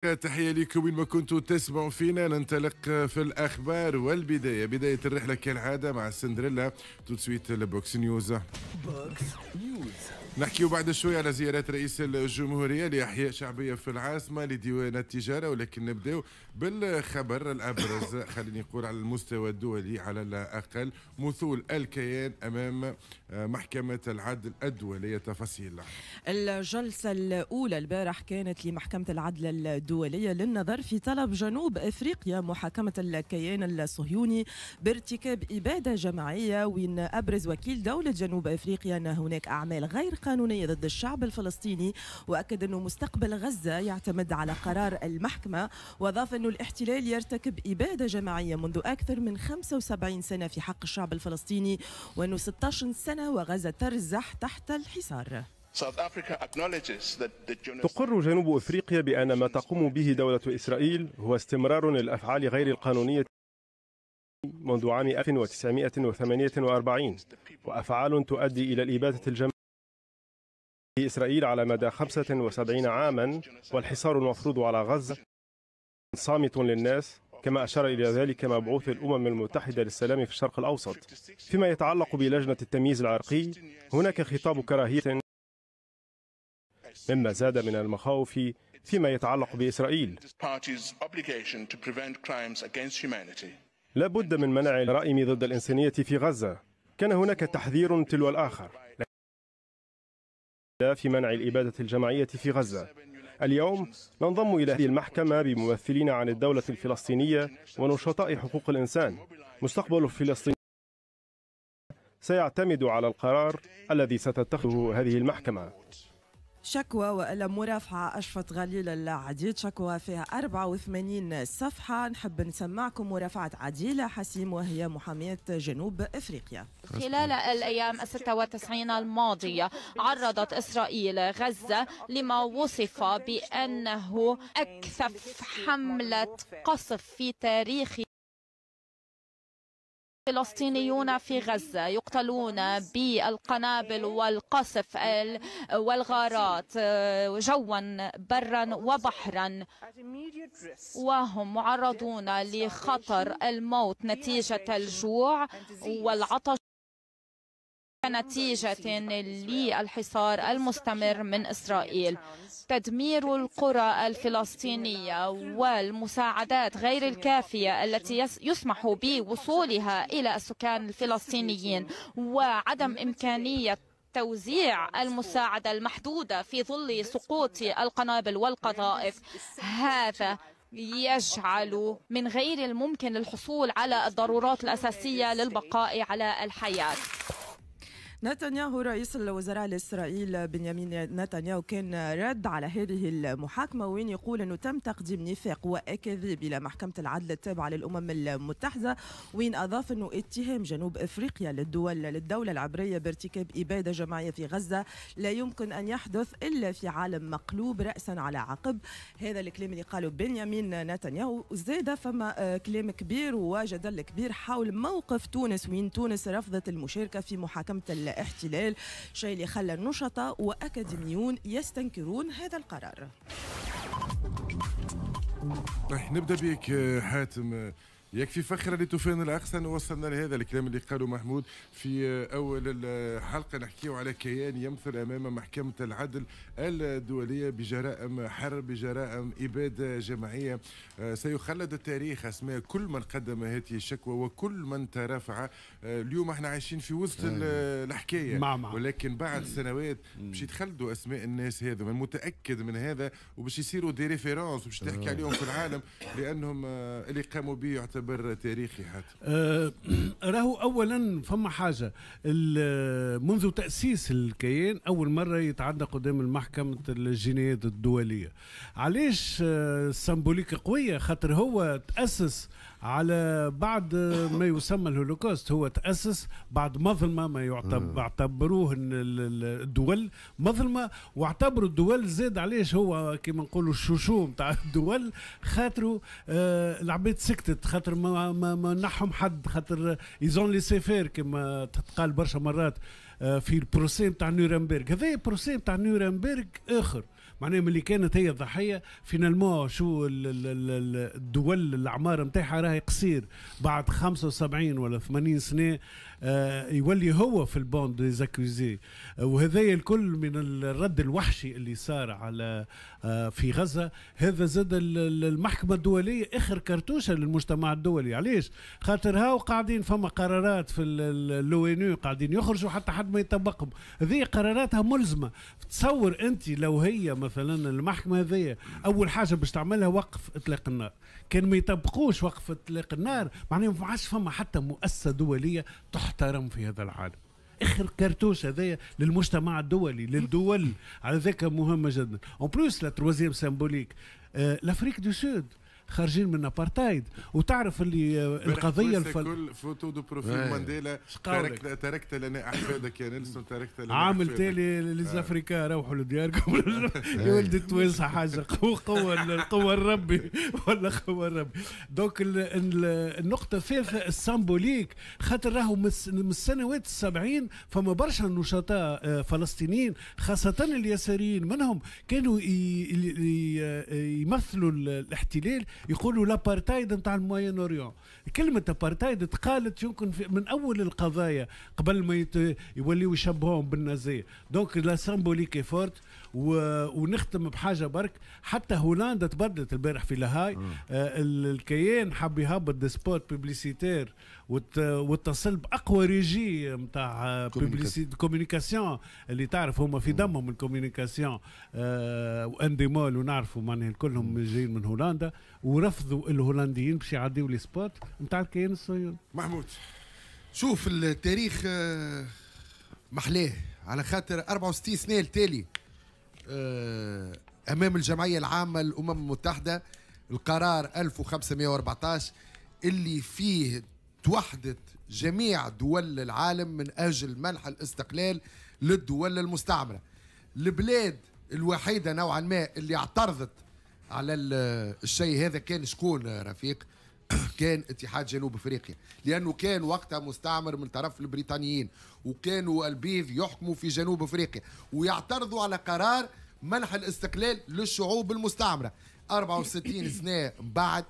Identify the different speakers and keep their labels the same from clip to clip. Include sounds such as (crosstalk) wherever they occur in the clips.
Speaker 1: تحية لكم وين ما كنتوا تسمعوا فينا ننطلق في الأخبار والبداية بداية الرحلة كالعادة مع سندريلا تسويت البوكس نيوز
Speaker 2: بوكس نيوز
Speaker 1: نحكي بعد شوية على زيارات رئيس الجمهورية لأحياء شعبية في العاصمة لديوان التجارة ولكن نبداو بالخبر الأبرز (coughs) خليني نقول على المستوى الدولي على الأقل مثول الكيان أمام محكمة العدل الدولية تفاصيل
Speaker 3: الجلسة الأولى البارح كانت لمحكمة العدل الدولية الدولية للنظر في طلب جنوب أفريقيا محاكمة الكيان الصهيوني بارتكاب إبادة جماعية وين أبرز وكيل دولة جنوب أفريقيا أن هناك أعمال غير قانونية ضد الشعب الفلسطيني وأكد أنه مستقبل غزة يعتمد على قرار المحكمة وأضاف أنه الاحتلال يرتكب إبادة جماعية منذ أكثر من 75 سنة في حق الشعب الفلسطيني وأنه 16 سنة وغزة ترزح تحت الحصار تقر
Speaker 4: جنوب افريقيا بان ما تقوم به دوله اسرائيل هو استمرار للافعال غير القانونيه منذ عام 1948 وافعال تؤدي الى الاباده الجماعيه في اسرائيل على مدى 75 عاما والحصار المفروض على غزه صامت للناس كما أشار إلى ذلك مبعوث الأمم المتحدة للسلام في الشرق الأوسط فيما يتعلق بلجنة التمييز العرقي هناك خطاب كراهية مما زاد من المخاوف فيما يتعلق بإسرائيل لا بد من منع الرائم ضد الإنسانية في غزة كان هناك تحذير تلو الآخر لا في منع الإبادة الجماعية في غزة اليوم ننضم إلى هذه المحكمة بممثلين عن الدولة الفلسطينية ونشطاء حقوق الإنسان مستقبل الفلسطيني سيعتمد على القرار الذي ستتخذه هذه المحكمة
Speaker 3: شكوى وألم مرافعة أشفت غليل العديد شكوى فيها 84 صفحة نحب نسمعكم مرافعة عديلة حسيم وهي محامية جنوب أفريقيا
Speaker 5: خلال الأيام ال 96 الماضية عرضت إسرائيل غزة لما وصف بأنه أكثف حملة قصف في تاريخ الفلسطينيون في غزة يقتلون بالقنابل والقصف والغارات جوا برا وبحرا وهم معرضون لخطر الموت نتيجة الجوع والعطش كنتيجة للحصار المستمر من إسرائيل تدمير القرى الفلسطينية والمساعدات غير الكافية التي يسمح بوصولها إلى السكان الفلسطينيين وعدم إمكانية توزيع المساعدة المحدودة في ظل سقوط القنابل والقذائف هذا يجعل من غير الممكن الحصول على الضرورات الأساسية للبقاء على الحياة
Speaker 3: نتنياهو رئيس الوزراء الإسرائيل بنيامين نتنياهو كان رد على هذه المحاكمة وين يقول أنه تم تقديم نفاق وأكاذيب إلى محكمة العدل التابعة للأمم المتحدة وين أضاف أنه اتهام جنوب أفريقيا للدول للدولة العبرية بارتكاب إبادة جماعية في غزة لا يمكن أن يحدث إلا في عالم مقلوب رأسا على عقب هذا الكلام اللي قاله بنيامين نتنياهو زاد فما كلام كبير وجدل كبير حول موقف تونس وين تونس رفضت المشاركة في محاكمة احتلال شيء اللي خلى النشطاء وأكاديميون يستنكرون هذا القرار
Speaker 1: نبدا بك حاتم يكفي فخر الاقصى الاغسن وصلنا لهذا الكلام اللي قاله محمود في اول الحلقه نحكيه على كيان يمثل امام محكمه العدل الدوليه بجرائم حرب بجرائم اباده جماعيه سيخلد التاريخ اسماء كل من قدم هذه الشكوى وكل من ترافع اليوم احنا عايشين في وسط الحكايه ولكن بعد سنوات باش يتخلدوا اسماء الناس هذا من متاكد من هذا وباش يصيروا دي ريفيرونس وباش تحكي آه. عليهم في العالم لانهم آه، اللي قاموا به يعتبر تاريخي حتى
Speaker 2: آه (clears throat) راهو اولا فما حاجه منذ تاسيس الكيان اول مره يتعدى قدام المحكمه الجنايات الدوليه علاش آه قويه خاطر هو تاسس على بعد ما يسمى الهولوكوست هو تاسس بعد مظلمه ما يعتبروه الدول مظلمه واعتبروا الدول زاد علاش هو كما نقولوا الشوشو نتاع الدول خاطروا آه، العباد سكتت خاطر خاطر ما, ما, ما نحهم حد خاطر ايزون لي سيفير كما تتقال برشا مرات آه، في البروسي نتاع نورنبرغ هذا بروسي نتاع نورنبرغ اخر معناها ملي كانت هي الضحيه فينالمو شو الدول الاعمار نتاعها راهي قصير بعد 75 ولا 80 سنه آه، يولي هو في البوند ديزاكوزي وهذايا الكل من الرد الوحشي اللي صار على آه، في غزه هذا زاد المحكمه الدوليه اخر كرتوشه للمجتمع الدولي علاش خاطر هاو قاعدين فما قرارات في الاو قاعدين يخرجوا حتى حد ما يطبقهم هذه قراراتها ملزمه تصور انت لو هي ما مثلا المحكمه هذيا اول حاجه باش تعملها وقف اطلاق النار كان ما يطبقوش وقف اطلاق النار معناها ما عادش فما حتى مؤسسه دوليه تحترم في هذا العالم اخر كرتوش هذايا للمجتمع الدولي للدول على ذاك مهمه جدا اون بلوس لا تروزيام سيمبوليك لافريك دو سود خارجين من ابارتايد وتعرف اللي آه، القضيه الفل...
Speaker 1: كل فوتو دو بروفيل إيه. مانديلا تركت تركت لنا احفادك يا نيلسون تركت لنا عامل تالي للزافريكا
Speaker 2: آه. روحوا لدياركم (laughs) يا ولد التوانسه حاجه قوه قوه الربي (laughs) ولا قوه الربي دونك النقطه الثالثه السامبوليك خاطر راهو من السنوات السبعين فما برشا نشطاء آه، فلسطينيين خاصه اليساريين منهم كانوا يمثلوا الاحتلال يقولوا لابارتايد نتاع الموين اوريون كلمه ابارتايد تقالت يمكن من اول القضايا قبل ما يت... يوليو يشبهوهم بالنازيه دونك لا سامبوليك فورت و... ونختم بحاجه برك حتى هولندا تبدلت البارح في لاهاي آه الكيان حب يهبط دي سبوت بيبليسيتير وتصل باقوى ريجي نتاع كوميونيكاسيون اللي تعرف هما في دمهم الكوميونيكاسيون آه وانديمول ونعرفوا معناها كلهم جايين من هولندا ورفضوا الهولنديين باش يعديوا لي سبوت نتاع الكيان الصهيوني محمود شوف التاريخ آه، محلاه على خاطر 64
Speaker 6: سنه التالي آه، امام الجمعيه العامه للامم المتحده القرار 1514 اللي فيه توحدت جميع دول العالم من أجل منح الاستقلال للدول المستعمرة البلاد الوحيدة نوعا ما اللي اعترضت على الشيء هذا كان شكون رفيق (clears throat) كان اتحاد جنوب افريقيا لانه كان وقتها مستعمر من طرف البريطانيين وكانوا البيض يحكموا في جنوب افريقيا ويعترضوا على قرار منح الاستقلال للشعوب المستعمره 64 سنه (clears throat) بعد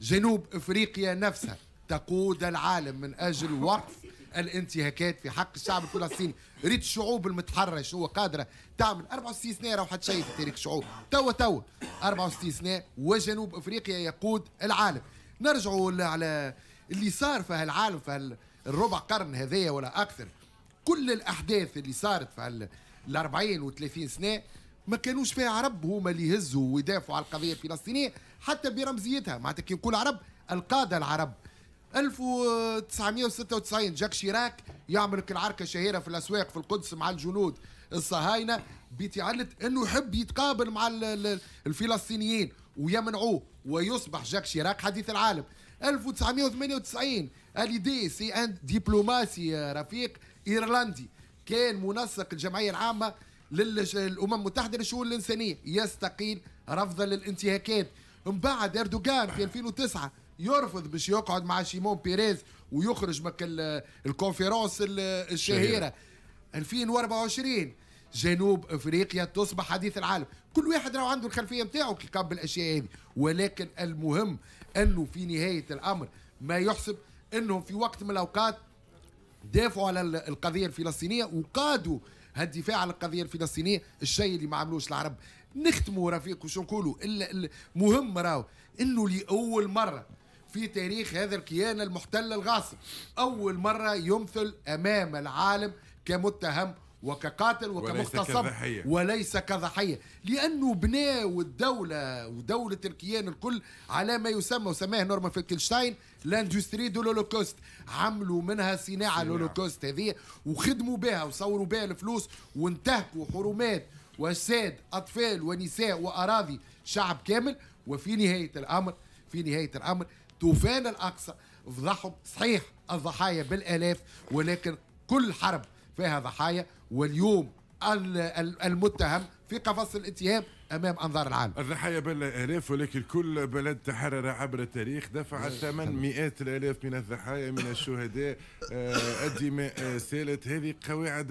Speaker 6: جنوب افريقيا نفسها تقود العالم من أجل وقف الانتهاكات في حق الشعب الفلسطيني ريت الشعوب المتحرش هو قادرة تعمل 64 سنة راهو شيء في تاريخ الشعوب توا توا 64 سنة وجنوب أفريقيا يقود العالم نرجعوا على اللي صار في هالعالم في الربع قرن هذايا ولا أكثر كل الأحداث اللي صارت في ال 40 و 30 سنة ما كانوش فيها عرب هما اللي يهزوا ويدافعوا على القضية الفلسطينية حتى برمزيتها معناتها كي نقول عرب القادة العرب 1996 جاك شيراك يعمل العركة الشهيرة في الأسواق في القدس مع الجنود الصهاينة بيتعلت أنه يحب يتقابل مع الفلسطينيين ويمنعوه ويصبح جاك شيراك حديث العالم 1998 اليدي سي ان دبلوماسي آه، رفيق ايرلندي كان منسق الجمعيه العامه للامم المتحده للشؤون الانسانيه يستقيل رفضا للانتهاكات من بعد اردوغان في 2009 يرفض باش يقعد مع شيمون بيريز ويخرج من الكونفرنس الشهيره 2024 جنوب افريقيا تصبح حديث العالم كل واحد راه عنده الخلفيه نتاعو كي الاشياء هذه ولكن المهم انه في نهايه الامر ما يحسب انهم في وقت من الاوقات دافعوا على القضيه الفلسطينيه وقادوا هالدفاع على القضيه الفلسطينيه الشيء اللي ما عملوش العرب نختموا رفيق وش نقولوا المهم راهو انه لاول مره في تاريخ هذا الكيان المحتل الغاصب أول مرة يمثل أمام العالم كمتهم وكقاتل وكمغتصب وليس, وليس كضحية لأنه بناء والدولة ودولة الكيان الكل على ما يسمى وسماه نورمان فيكلشتاين لاندستري دو لولوكوست عملوا منها صناعة لولوكوست هذه وخدموا بها وصوروا بها الفلوس وانتهكوا حرمات وأجساد أطفال ونساء وأراضي شعب كامل وفي نهاية الأمر في نهاية الأمر طوفان الاقصى فضحهم صحيح الضحايا بالالاف ولكن كل حرب فيها ضحايا واليوم
Speaker 1: المتهم في قفص الاتهام امام انظار العالم الضحايا بالالاف الاف ولكن كل بلد تحرر عبر التاريخ دفع ثمن مئات الالاف من الضحايا من الشهداء آه، الدماء آه، سالت هذه قواعد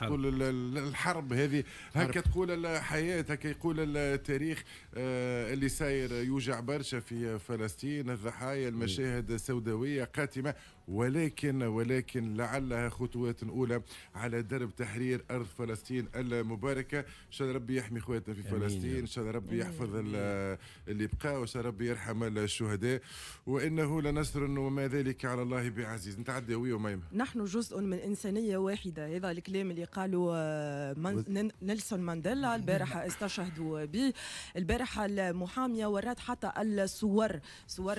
Speaker 1: تقول الحرب هذه هكا تقول الحياه هكا يقول التاريخ آه، اللي صاير يوجع برشا في فلسطين الضحايا إيه. المشاهد السوداويه قاتمه ولكن ولكن لعلها خطوات اولى على درب تحرير ارض فلسطين المباركه ان شاء الله ربي يحمي خواتنا في فلسطين فلسطين ان شاء الله ربي يحفظ اللي بقى وان شاء ربي يرحم الشهداء وانه لنصر وما ذلك على الله بعزيز نتعدى ويا وميمة
Speaker 3: نحن جزء من انسانيه واحده هذا الكلام اللي قالوا آه، من... نيلسون مانديلا البارحه (laughs) استشهدوا به البارحه المحاميه ورات حتى الصور صور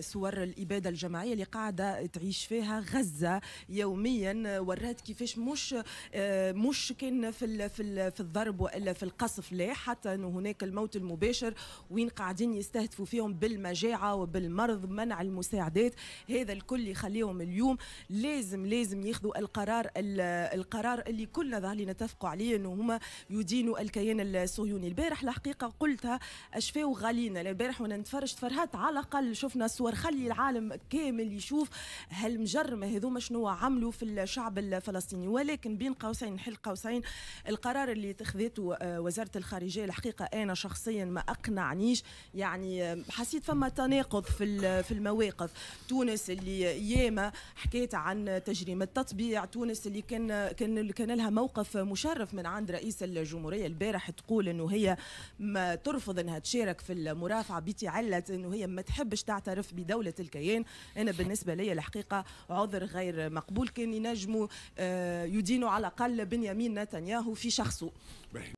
Speaker 3: صور الاباده الجماعيه اللي قاعده تعيش فيها غزه يوميا ورات كيفاش مش آه، مش كان في في الضرب والا في القصف لا صراحة وهناك الموت المباشر وين قاعدين يستهدفوا فيهم بالمجاعة وبالمرض منع المساعدات هذا الكل يخليهم اليوم لازم لازم ياخذوا القرار القرار اللي كلنا ظاهرين نتفقوا عليه انه هما يدينوا الكيان الصهيوني البارح الحقيقة قلتها اشفاو غالينا البارح وانا نتفرج تفرهات على الاقل شفنا صور خلي العالم كامل يشوف هالمجرمة هذوما شنو عملوا في الشعب الفلسطيني ولكن بين قوسين حل قوسين القرار اللي اتخذته آه، وزارة الخارجية الخارجيه الحقيقه انا شخصيا ما اقنعنيش يعني حسيت فما تناقض في في المواقف تونس اللي ياما حكيت عن تجريم التطبيع تونس اللي كان كان كان لها موقف مشرف من عند رئيس الجمهوريه البارح تقول انه هي ما ترفض انها تشارك في المرافعه بتعلة انه هي ما تحبش تعترف بدوله الكيان انا بالنسبه لي الحقيقه عذر غير مقبول كان ينجموا آه، يدينوا على الاقل بنيامين نتنياهو في شخصه